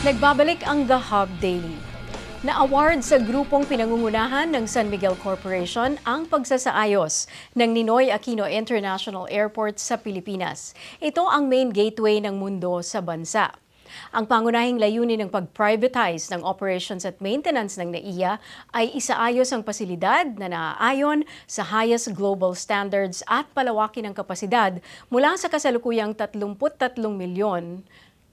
Nagbabalik ang The Hub Daily. Na-award sa grupong pinangungunahan ng San Miguel Corporation ang pagsasaayos ng Ninoy Aquino International Airport sa Pilipinas. Ito ang main gateway ng mundo sa bansa. Ang pangunahing layunin ng pag-privatize ng operations at maintenance ng NAIA ay isaayos ang pasilidad na naaayon sa highest global standards at palawakin ang kapasidad mula sa kasalukuyang 33 milyon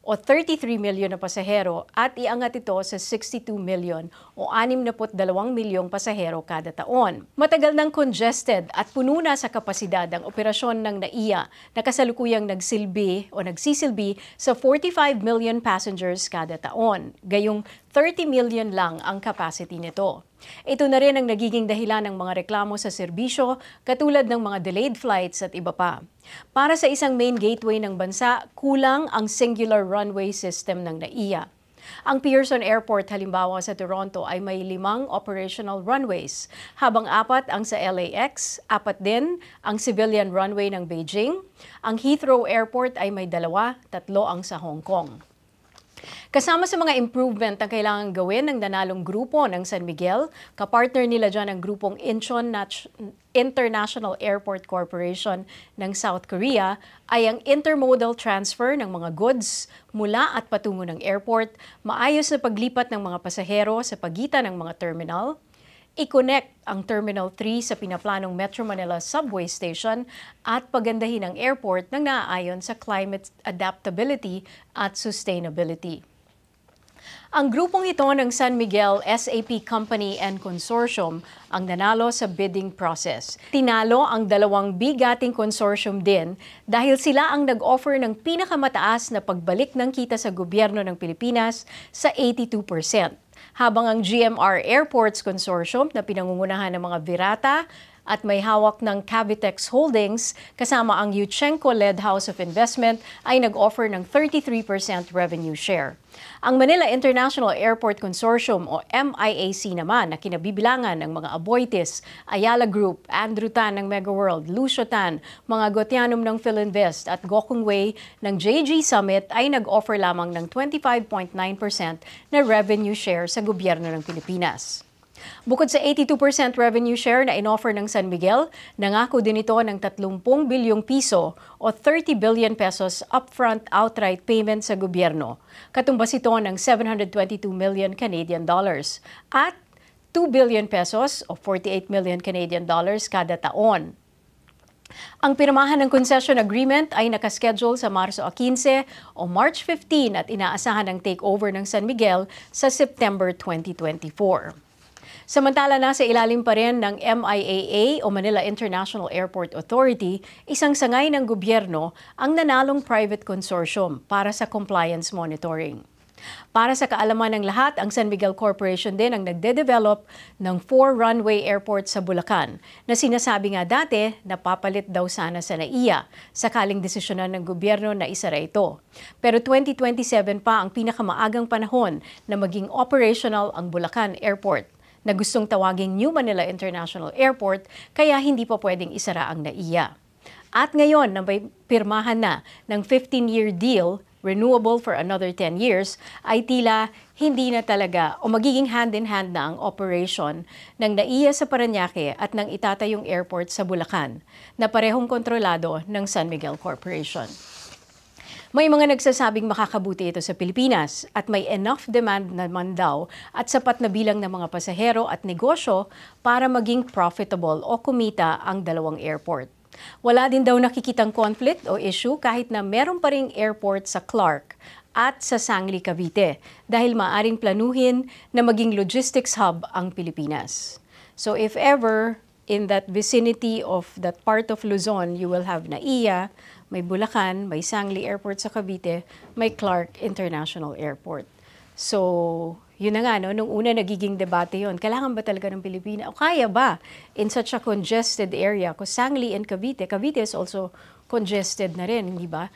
o 33 milyon na pasahero at iangat ito sa 62 milyon o 62 milyong pasahero kada taon. Matagal nang congested at puno na sa kapasidad ang operasyon ng NAIA na kasalukuyang nagsilbi o nagsisilbi sa 45 million passengers kada taon, gayong 30 million lang ang capacity nito. Ito na rin ang nagiging dahilan ng mga reklamo sa serbisyo katulad ng mga delayed flights at iba pa. Para sa isang main gateway ng bansa, kulang ang singular runway system ng NAIA. Ang Pearson Airport halimbawa sa Toronto ay may limang operational runways, habang apat ang sa LAX, apat din ang civilian runway ng Beijing. Ang Heathrow Airport ay may dalawa, tatlo ang sa Hong Kong. Kasama sa mga improvement ang kailangan gawin ng nanalong grupo ng San Miguel, kapartner nila dyan ang grupong Incheon International Airport Corporation ng South Korea, ay ang intermodal transfer ng mga goods mula at patungo ng airport, maayos na paglipat ng mga pasahero sa pagitan ng mga terminal, i-connect ang Terminal 3 sa pinaplanong Metro Manila subway station at pagandahin ang airport ng naaayon sa climate adaptability at sustainability. Ang grupong ito ng San Miguel SAP Company and Consortium ang nanalo sa bidding process. Tinalo ang dalawang bigating consortium din dahil sila ang nag-offer ng pinakamataas na pagbalik ng kita sa gobyerno ng Pilipinas sa 82% habang ang GMR Airports Consortium na pinangungunahan ng mga Virata, at may hawak ng Cavitex Holdings kasama ang Yuchenko-led House of Investment ay nag-offer ng 33% revenue share. Ang Manila International Airport Consortium o MIAC naman na kinabibilangan ng mga Aboitis, Ayala Group, Andrew Tan ng Megaworld, Lucio Tan, mga Gotianum ng PhilInvest at Gokong Wei ng JG Summit ay nag-offer lamang ng 25.9% na revenue share sa gobyerno ng Pilipinas. Bukod sa 82% revenue share na inoffer ng San Miguel, nangako din ito ng 30 bilyong piso o 30 billion pesos upfront outright payment sa gobyerno. Katumbas ito ng 722 million Canadian dollars at 2 billion pesos o 48 million Canadian dollars kada taon. Ang pirmahan ng concession agreement ay nakaschedule sa Marso 15 o March 15 at inaasahan ang takeover ng San Miguel sa September 2024. Samantala na sa ilalim pa rin ng MIAA o Manila International Airport Authority, isang sangay ng gobyerno ang nanalong private consortium para sa compliance monitoring. Para sa kaalaman ng lahat, ang San Miguel Corporation din ang nagde-develop ng four-runway airport sa Bulacan na sinasabi nga dati napapalit daw sana sa NAIA sakaling desisyonan ng gobyerno na isara ito. Pero 2027 pa ang pinakamaagang panahon na maging operational ang Bulacan Airport na gustong tawaging New Manila International Airport kaya hindi pa pwedeng isara ang NAIA. At ngayon, na may pirmahan na ng 15-year deal renewable for another 10 years, ay tila hindi na talaga o magiging hand-in-hand -hand na ang operation ng NAIA sa Paranaque at ng itatayong airport sa Bulacan na parehong kontrolado ng San Miguel Corporation. May mga nagsasabing makakabuti ito sa Pilipinas at may enough demand naman daw at sapat na bilang ng mga pasahero at negosyo para maging profitable o kumita ang dalawang airport. Wala din daw nakikitang conflict o issue kahit na meron pa ring airport sa Clark at sa Sangli, Cavite dahil maaring planuhin na maging logistics hub ang Pilipinas. So if ever in that vicinity of that part of Luzon, you will have NAIA, may Bulacan, may Sangli Airport sa Cavite, may Clark International Airport. So, yun na nga, no? nung una nagiging debate yon kailangan ba talaga ng Pilipina? O kaya ba in such a congested area? Kasi Sangli and Cavite, Cavite is also congested na rin, di ba?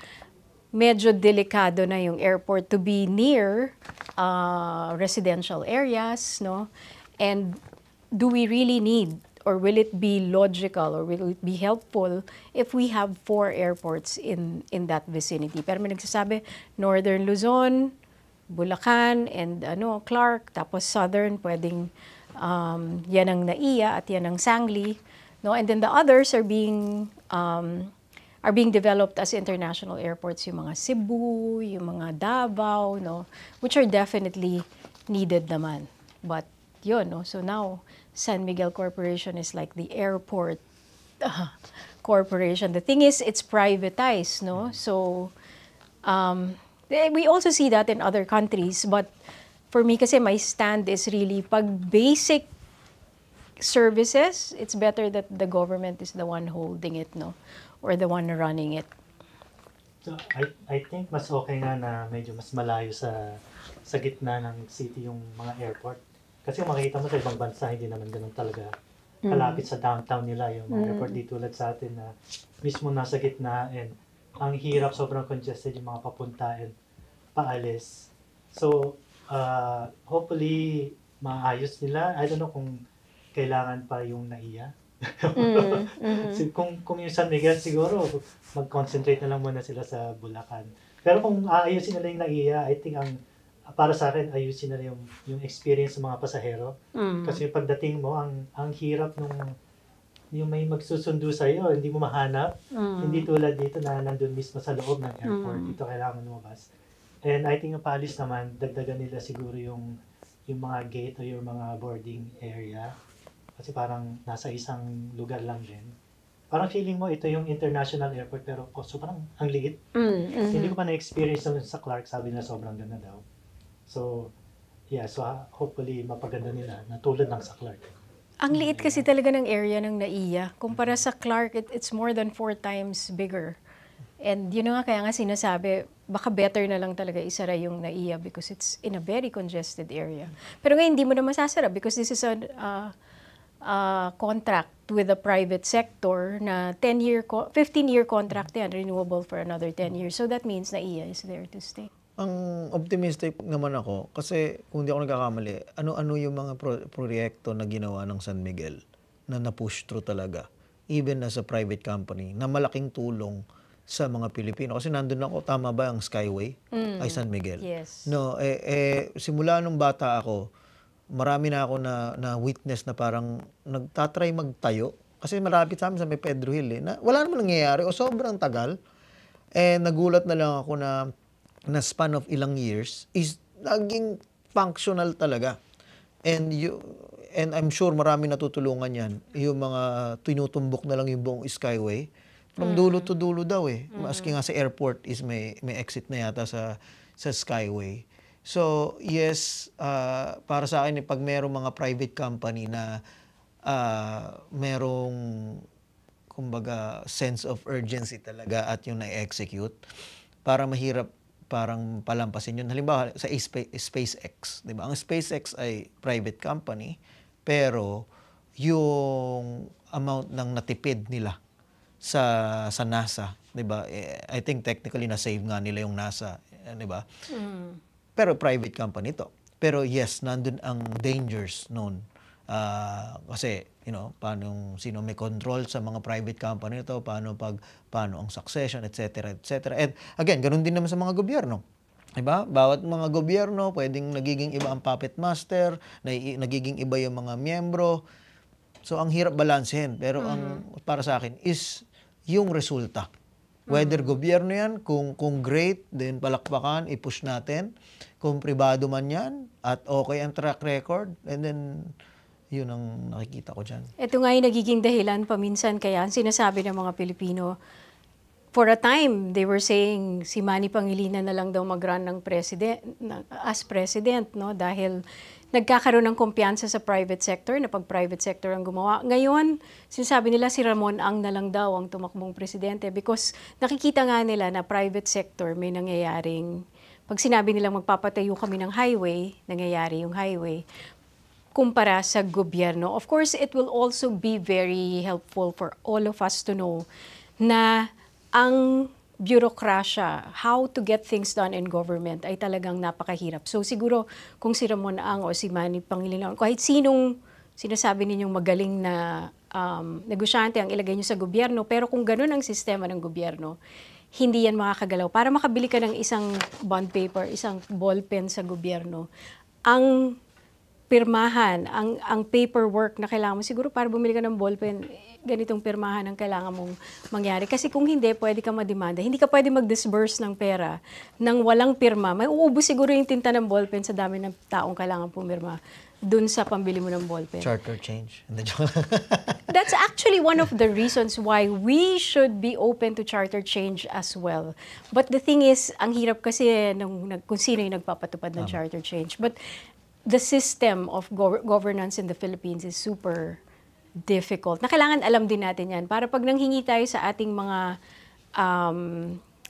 Medyo delikado na yung airport to be near uh, residential areas, no? And do we really need or will it be logical or will it be helpful if we have four airports in, in that vicinity? Pero may nagsasabi, Northern Luzon, Bulacan, and ano, Clark, tapos Southern, pwedeng um, yan ang NAIA at yan ang Sangli. No? And then the others are being, um, are being developed as international airports, yung mga Cebu, yung mga Davao, no? which are definitely needed naman. But yun, no? so now, San Miguel Corporation is like the airport uh, corporation. The thing is, it's privatized, no? Mm-hmm. So, um, eh, we also see that in other countries. But for me kasi, my stand is really pag basic services, it's better that the government is the one holding it, no? Or the one running it. So, I, I think mas okay nga na medyo mas malayo sa sa gitna ng city yung mga airport kasi kung makikita mo sa ibang bansa, hindi naman ganun talaga mm. kalapit sa downtown nila yung mga mm. airport di tulad sa atin na mismo nasa gitna and ang hirap, sobrang congested yung mga papunta and paalis. So, uh, hopefully, maayos nila. I don't know kung kailangan pa yung naiya. mm, mm kung, kung yung San Miguel, siguro mag-concentrate na lang muna sila sa Bulacan. Pero kung aayusin nila yung naiya, I think ang para sa akin, ayusin na yung, yung experience ng mga pasahero. Mm. Kasi pagdating mo, ang, ang hirap nung yung may magsusundo sa iyo, hindi mo mahanap. Mm. Hindi tulad dito na nandun mismo sa loob ng airport. Mm. Dito kailangan lumabas. And I think ang Palis naman, dagdagan nila siguro yung yung mga gate o yung mga boarding area. Kasi parang nasa isang lugar lang din. Parang feeling mo ito yung international airport pero so parang ang liit. Mm, mm-hmm. Hindi ko pa na-experience sa Clark, sabi na sobrang ganda daw. So, yeah, so ah, hopefully mapaganda nila na tulad ng sa Clark. Ang liit kasi talaga ng area ng Naiya. Kumpara sa Clark, it, it's more than four times bigger. And yun know, nga, kaya nga sinasabi, baka better na lang talaga isara yung Naiya because it's in a very congested area. Pero ngayon, hindi mo na masasara because this is a uh, uh, contract with the private sector na 10-year, 15-year contract yan, renewable for another 10 years. So that means Naiya is there to stay. Ang optimistic naman ako, kasi kung di ako nagkakamali, ano-ano yung mga pro- proyekto na ginawa ng San Miguel na na-push through talaga, even as a private company, na malaking tulong sa mga Pilipino. Kasi nandun ako, tama ba ang Skyway mm. ay San Miguel? Yes. No, eh, eh, simula nung bata ako, marami na ako na, na witness na parang nagtatry magtayo. Kasi malapit sa amin sa may Pedro Hill eh, na wala naman nangyayari o sobrang tagal. Eh, nagulat na lang ako na na span of ilang years is naging functional talaga. And you and I'm sure marami natutulungan 'yan. Yung mga tinutumbok na lang yung buong Skyway from mm. dulo to dulo daw eh. mm Maski nga sa airport is may may exit na yata sa sa Skyway. So, yes, uh, para sa akin, eh, pag merong mga private company na uh, merong, kumbaga, sense of urgency talaga at yung na-execute, para mahirap parang palampasin yun. Halimbawa, sa SpaceX, di ba? Ang SpaceX ay private company, pero yung amount ng natipid nila sa sa NASA, 'di ba? Eh, I think technically na save nga nila yung NASA, eh, 'di ba? Mm. Pero private company to. Pero yes, nandun ang dangers noon Uh, kasi, you know, paano sino may control sa mga private company ito, paano pag paano ang succession, etc., etc. And again, ganun din naman sa mga gobyerno. Diba? Bawat mga gobyerno, pwedeng nagiging iba ang puppet master, nagiging iba yung mga miyembro. So, ang hirap balansehin. Pero mm-hmm. ang para sa akin is yung resulta. Whether mm-hmm. gobyerno yan, kung, kung great, then palakpakan, i-push natin. Kung pribado man yan, at okay ang track record, and then yun ang nakikita ko dyan. Ito nga yung nagiging dahilan paminsan kaya ang sinasabi ng mga Pilipino, for a time, they were saying si Manny Pangilinan na lang daw mag-run ng president, as president, no? dahil nagkakaroon ng kumpiyansa sa private sector, na pag private sector ang gumawa. Ngayon, sinasabi nila si Ramon Ang na lang daw ang tumakbong presidente because nakikita nga nila na private sector may nangyayaring pag sinabi nilang magpapatayo kami ng highway, nangyayari yung highway kumpara sa gobyerno. Of course, it will also be very helpful for all of us to know na ang bureaucracia, how to get things done in government ay talagang napakahirap. So siguro kung si Ramon Ang o si Manny Pangilinan, kahit sinong sinasabi ninyong magaling na um, negosyante ang ilagay nyo sa gobyerno, pero kung ganun ang sistema ng gobyerno, hindi yan makakagalaw. Para makabili ka ng isang bond paper, isang ballpen sa gobyerno, ang pirmahan ang, ang paperwork na kailangan mo. Siguro para bumili ka ng ballpen, ganitong pirmahan ang kailangan mong mangyari. Kasi kung hindi, pwede ka mademanda. Hindi ka pwede mag-disburse ng pera nang walang pirma. May uubos siguro yung tinta ng ballpen sa dami ng taong kailangan pumirma dun sa pambili mo ng ballpen. Charter change. That's actually one of the reasons why we should be open to charter change as well. But the thing is, ang hirap kasi nung, kung sino yung nagpapatupad ng um. charter change. But the system of go- governance in the Philippines is super difficult. Na kailangan alam din natin 'yan para pag nanghingi tayo sa ating mga um,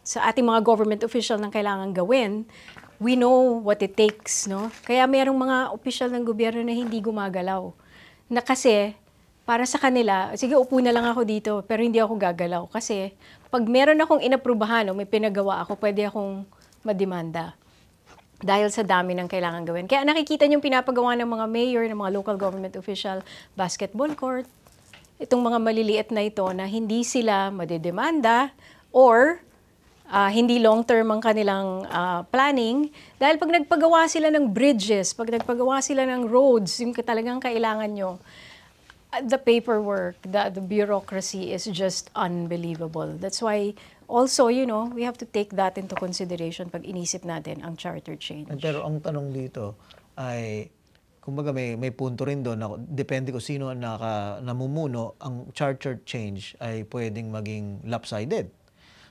sa ating mga government official ng kailangan gawin, we know what it takes, no? Kaya mayroong mga official ng gobyerno na hindi gumagalaw. Na kasi para sa kanila, sige upo na lang ako dito, pero hindi ako gagalaw kasi pag meron akong inaprubahan o may pinagawa ako, pwede akong mademanda dahil sa dami ng kailangan gawin. Kaya nakikita niyo pinapagawa ng mga mayor, ng mga local government official, basketball court, itong mga maliliit na ito na hindi sila madedemanda or uh, hindi long-term ang kanilang uh, planning dahil pag nagpagawa sila ng bridges, pag nagpagawa sila ng roads, yung talagang kailangan nyo, ah, the paperwork, the, the bureaucracy is just unbelievable. That's why also, you know, we have to take that into consideration pag inisip natin ang charter change. Pero ang tanong dito ay, kumbaga may, may punto rin doon, na, depende kung sino ang naka, namumuno, ang charter change ay pwedeng maging lopsided.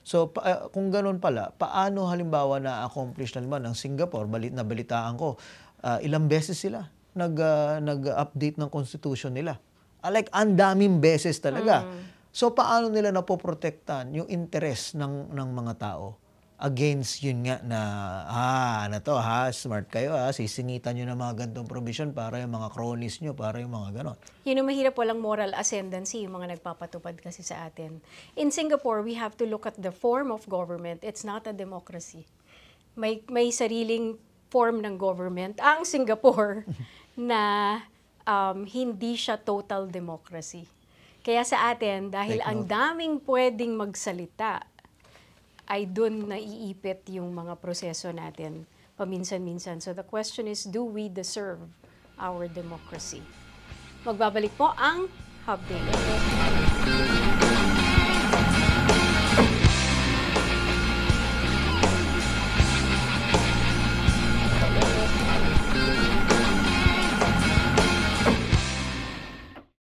So, pa, uh, kung ganun pala, paano halimbawa na-accomplish na naman ng Singapore, balit na balitaan ko, uh, ilang beses sila nag, uh, nag-update ng constitution nila. Ah, like, ang daming beses talaga. Mm. So paano nila napoprotektahan yung interest ng, ng mga tao against yun nga na, ah, ano to ha, smart kayo ha, sisingitan nyo ng mga gantong provision para yung mga cronies nyo, para yung mga ganon. Yun know, mahirap walang moral ascendancy yung mga nagpapatupad kasi sa atin. In Singapore, we have to look at the form of government. It's not a democracy. May, may sariling form ng government. Ang Singapore na um, hindi siya total democracy kaya sa atin, dahil ang daming pwedeng magsalita, ay dun naiipit yung mga proseso natin paminsan-minsan. So the question is, do we deserve our democracy? Magbabalik po ang Hub Daily.